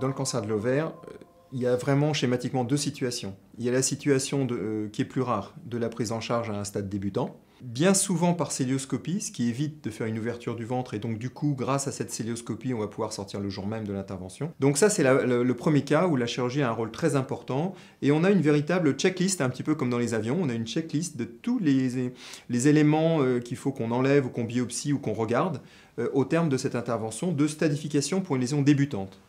Dans le cancer de l'ovaire, euh, il y a vraiment schématiquement deux situations. Il y a la situation euh, qui est plus rare, de la prise en charge à un stade débutant, bien souvent par célioscopie, ce qui évite de faire une ouverture du ventre, et donc du coup, grâce à cette célioscopie, on va pouvoir sortir le jour même de l'intervention. Donc ça, c'est le, premier cas où la chirurgie a un rôle très important, et on a une véritable checklist, un petit peu comme dans les avions, on a une checklist de tous les, éléments euh, qu'il faut qu'on enlève, ou qu'on biopsie, ou qu'on regarde, au terme de cette intervention de stadification pour une lésion débutante.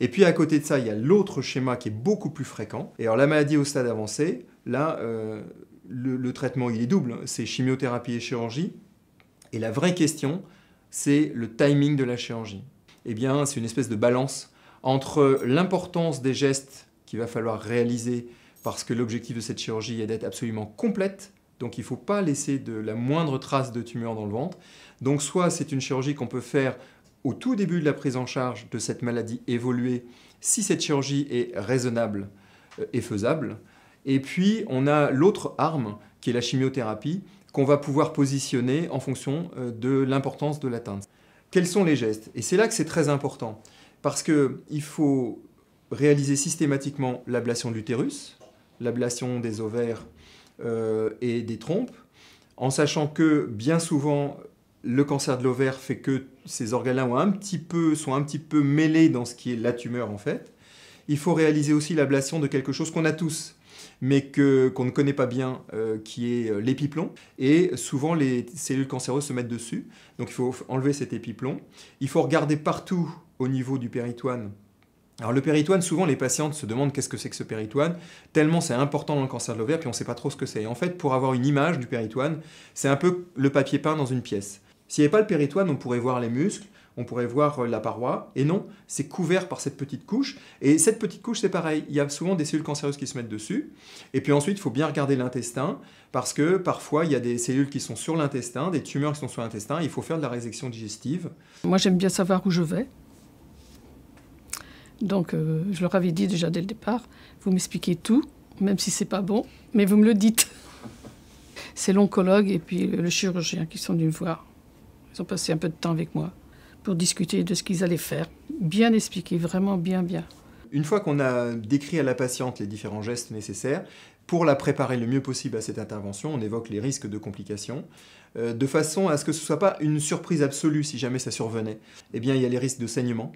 Et puis à côté de ça, il y a l'autre schéma qui est beaucoup plus fréquent. Et alors la maladie au stade avancé, là, euh, le, le, traitement il est double, hein. c'est chimiothérapie et chirurgie. Et la vraie question, c'est le timing de la chirurgie. Eh bien, c'est une espèce de balance entre l'importance des gestes qu'il va falloir réaliser parce que l'objectif de cette chirurgie est d'être absolument complète, donc il ne faut pas laisser de la moindre trace de tumeur dans le ventre. Donc soit c'est une chirurgie qu'on peut faire au tout début de la prise en charge de cette maladie évoluée si cette chirurgie est raisonnable euh, et faisable. Et puis, on a l'autre arme, qui est la chimiothérapie, qu'on va pouvoir positionner en fonction euh, de l'importance de l'atteinte. Quels sont les gestes Et c'est là que c'est très important, parce qu'il faut réaliser systématiquement l'ablation de l'utérus, l'ablation des ovaires euh, et des trompes, en sachant que bien souvent le cancer de l'ovaire fait que ces organes-là sont un petit peu mêlés dans ce qui est la tumeur en fait. Il faut réaliser aussi l'ablation de quelque chose qu'on a tous, mais qu'on ne connaît pas bien, euh, qui est euh, l'épiplomb. Et souvent, les cellules cancéreuses se mettent dessus. Donc il faut enlever cet épiplomb. Il faut regarder partout au niveau du péritoine. Alors le péritoine, souvent les patientes se demandent qu'est-ce que c'est que ce péritoine, tellement c'est important dans le cancer de l'ovaire, puis on ne sait pas trop ce que c'est. En fait, pour avoir une image du péritoine, c'est un peu le papier peint dans une pièce. S'il n'y avait pas le péritoine, on pourrait voir les muscles, on pourrait voir euh, la paroi, et non, c'est couvert par cette petite couche, et cette petite couche, c'est pareil, il y a souvent des cellules cancéreuses qui se mettent dessus, et puis ensuite, il faut bien regarder l'intestin, parce que parfois, il y a des cellules qui sont sur l'intestin, des tumeurs qui sont sur l'intestin, il faut faire de la résection digestive. Moi, j'aime bien savoir où je vais. Donc, euh, je leur avais dit déjà dès le départ, vous m'expliquez tout, même si c'est pas bon, mais vous me le dites. C'est l'oncologue et puis le chirurgien qui sont d'une voix. Ils ont passé un peu de temps avec moi pour discuter de ce qu'ils allaient faire. Bien expliqué, vraiment bien, bien. Une fois qu'on a décrit à la patiente les différents gestes nécessaires, pour la préparer le mieux possible à cette intervention, on évoque les risques de complications, euh, de façon à ce que ce ne soit pas une surprise absolue si jamais ça survenait. Eh bien, il y a les risques de saignement,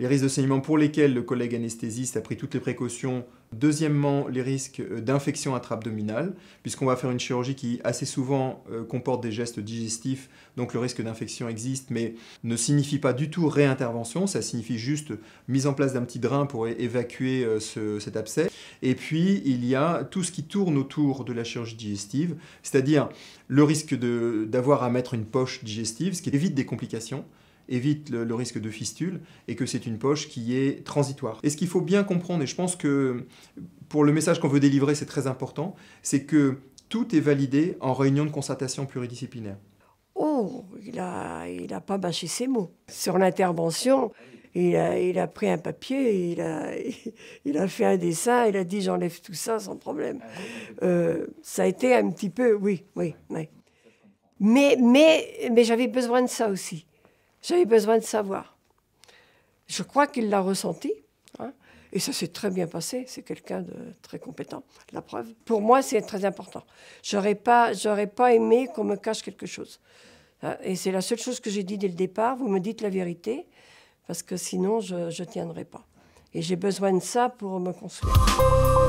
les risques de saignement pour lesquels le collègue anesthésiste a pris toutes les précautions. Deuxièmement, les risques euh, d'infection intra-abdominale, puisqu'on va faire une chirurgie qui assez souvent euh, comporte des gestes digestifs, donc le risque d'infection existe, mais ne signifie pas du tout réintervention, ça signifie juste mise en place d'un petit drain pour évacuer euh, cet abcès. Et puis, il y a tout ce qui tourne autour de la chirurgie digestive, c'est-à-dire le risque d'avoir à mettre une poche digestive, ce qui évite des complications évite le, risque de fistule et que c'est une poche qui est transitoire. Et ce qu'il faut bien comprendre, et je pense que pour le message qu'on veut délivrer, c'est très important, c'est que tout est validé en réunion de concertation pluridisciplinaire. Oh, il n'a il a pas bâché ses mots. Sur l'intervention, il a, il a, pris un papier, il a, il a fait un dessin, il a dit j'enlève tout ça sans problème. Euh, ça a été un petit peu, oui, oui, oui. Mais, mais, mais j'avais besoin de ça aussi. J'avais besoin de savoir. Je crois qu'il l'a ressenti. Hein. et ça s'est très bien passé. C'est quelqu'un de très compétent, la preuve. Pour moi, c'est très important. J'aurais pas, j'aurais pas aimé qu'on me cache quelque chose. Hein. et c'est la seule chose que j'ai dit dès le départ. Vous me dites la vérité, parce que sinon, je ne tiendrai pas. Et j'ai besoin de ça pour me construire.